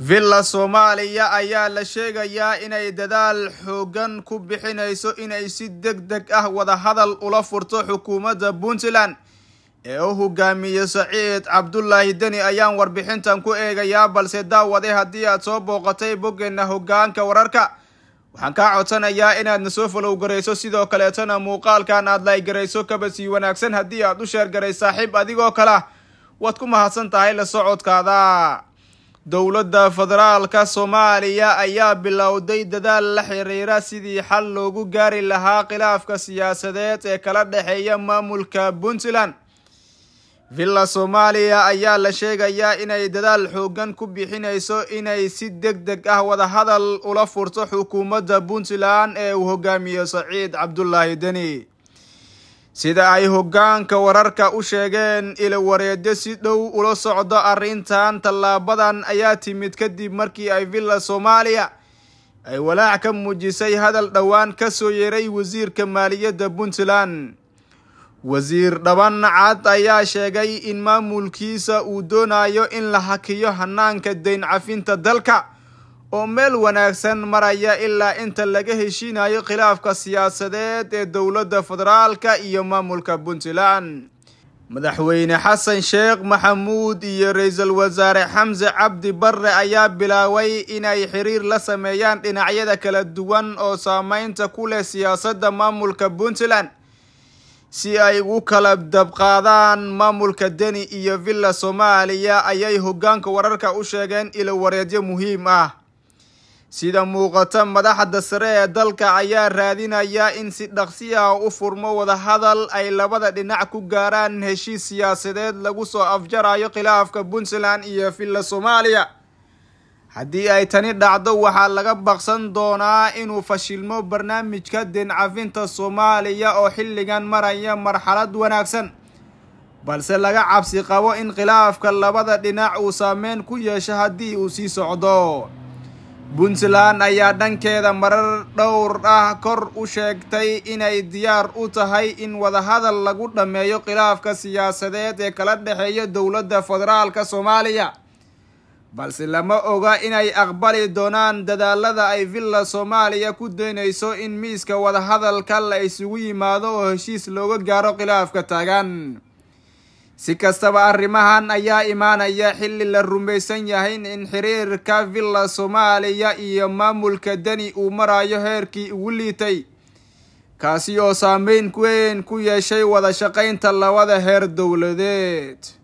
villa soomaaliya ayaa la sheegayaa inay dadaal xoogan ku bixinayso inay si deg deg ah wadahadal ula furto xukuumadda puntland ee u hogaamiye saciid cabdulaahi deni ayaan warbixintan ku eegayaa balse daawaday haddii aad soo booqatay boggeenna hoggaanka wararka waxaan kaa codsanayaa inaadna soo falowgarayso sidoo kaleetana muuqaalkan aad laygarayso kaba sii wanaagsan haddii aad u sheergaray saaxiib adigoo kale waad ku mahadsan tahay la socodkaada dowladda federaalka soomaaliya ayaa bilowday dadaal la xiriira sidii xal loogu gaari lahaa khilaafka siyaasadeed ee kala dhexeeya maamulka puntland villa soomaaliya ayaa la sheegayaa inay dadaal xoogan ku bixinayso inay si deg deg ah wadahadal ula furto xukuumadda puntland ee uu hogaamiyo saciid cabdulaahi deni sida ay hoggaanka wararka u sheegeen ila wareedyo si dhow ula socdo arrintan tallaabadan ayaa timid kadib markii ay villa soomaaliya ay walaac ka muujisay hadal dhowaan ka soo yeeray wasiirka maaliyadda puntland wasiir dhaban cad ayaa sheegay in maamulkiisa uu doonayo in la hakiyo hannaanka dayn cafinta dalka oo meel wanaagsan maraya ilaa inta laga heshiinayo khilaafka siyaasadeed ee dowladda federaalka iyo maamulka puntland madaxweyne xasan sheekh maxamuud iyo ra-iisul wasaare xamse cabdi barre ayaa bilaabay inay xiriir la sameeyaan dhinacyada kala duwan oo saameynta ku leh siyaasadda maamulka puntland si ay ugu kala dabqaadaan maamulka deni iyo villa soomaaliya ayay hoggaanka wararka u sheegeen ilo wareedyo muhiim ah sida muuqata madaxda sare ee dalka ayaa raadinaya in si dhaqsi ah u furmo wadahadal ay labada dhinac ku gaaraan heshiis siyaasadeed lagu soo afjarayo khilaafka puntland iyo villa soomaaliya haddii ay tani dhacdo waxaa laga baqsan doonaa inuu fashilmo barnaamijka dincafinta soomaaliya oo xilligan maraya marxalad wanaagsan balse laga cabsi qabo in khilaafka labada dhinac uu saameyn ku yeesho haddii uu sii socdo puntland ayaa dhankeeda marar dhowr ah kor u sheegtay inay diyaar u tahay in wadahadal lagu dhammeeyo khilaafka siyaasadeed ee kala dhexeeya dowladda federaalka soomaaliya balse lama oga inay aqbali doonaan dadaalada ay villa soomaaliya ku daynayso in miiska wadahadalka la isugu yimaado oo heshiis looga gaaro khilaafka taagan si kastaba arrimahan ayaa imaanaya xilli la rumaysan yahayna in xiriirka villa soomaaliya iyo maamulka deni uu marayo heerkii ugu liitay kaasi oo saameyn weyn ku yeeshay wada shaqaynta labada heer dowladeed